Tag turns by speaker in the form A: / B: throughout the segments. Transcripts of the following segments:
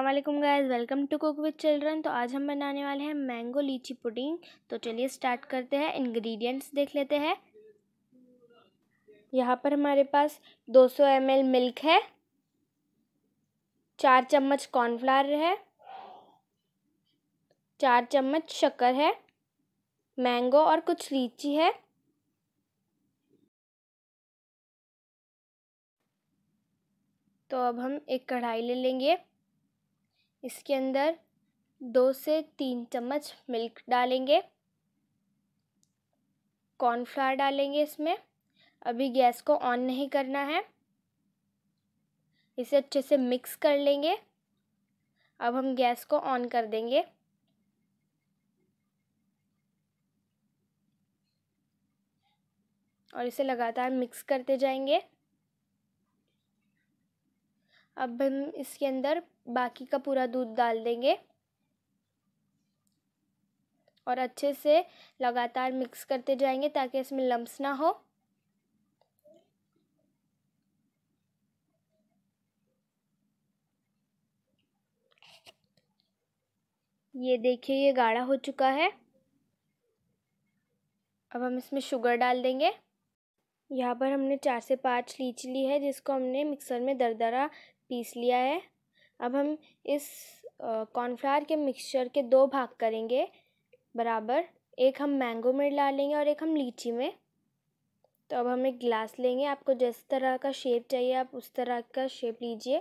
A: अल्लाम guys welcome to cook with children तो आज हम बनाने वाले हैं मैंगो लीची पुडिंग तो चलिए स्टार्ट करते हैं इंग्रेडिएंट्स देख लेते हैं यहाँ पर हमारे पास 200 सौ मिल्क है चार चम्मच कॉर्नफ्लावर है चार चम्मच शक्कर है मैंगो और कुछ लीची है तो अब हम एक कढ़ाई ले लेंगे इसके अंदर दो से तीन चम्मच मिल्क डालेंगे कॉर्नफ्लावर डालेंगे इसमें अभी गैस को ऑन नहीं करना है इसे अच्छे से मिक्स कर लेंगे अब हम गैस को ऑन कर देंगे और इसे लगातार मिक्स करते जाएंगे अब हम इसके अंदर बाकी का पूरा दूध डाल देंगे और अच्छे से लगातार मिक्स करते जाएंगे ताकि इसमें लम्स ना हो ये देखिए ये गाढ़ा हो चुका है अब हम इसमें शुगर डाल देंगे यहाँ पर हमने चार से पाँच लीची ली है जिसको हमने मिक्सर में दरदरा पीस लिया है अब हम इस कॉर्नफ्लावर के मिक्सचर के दो भाग करेंगे बराबर एक हम मैंगो में डालेंगे और एक हम लीची में तो अब हम एक गिलास लेंगे आपको जिस तरह का शेप चाहिए आप उस तरह का शेप लीजिए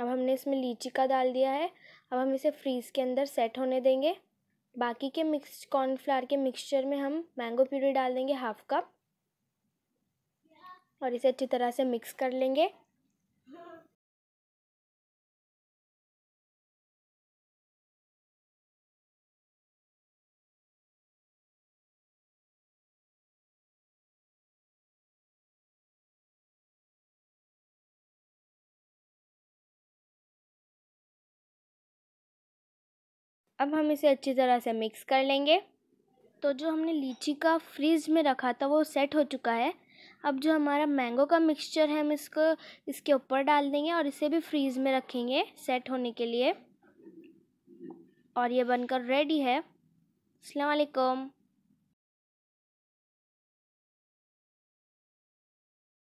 A: अब हमने इसमें लीची का डाल दिया है अब हम इसे फ्रीज़ के अंदर सेट होने देंगे बाकी के मिक्स कॉर्नफ्लावर के मिक्सचर में हम मैंगो प्यूरी डाल देंगे हाफ कप और इसे अच्छी तरह से मिक्स कर लेंगे अब हम इसे अच्छी तरह से मिक्स कर लेंगे तो जो हमने लीची का फ्रीज में रखा था वो सेट हो चुका है अब जो हमारा मैंगो का मिक्सचर है हम इसको इसके ऊपर डाल देंगे और इसे भी फ्रीज़ में रखेंगे सेट होने के लिए और ये बनकर रेडी है अलकुम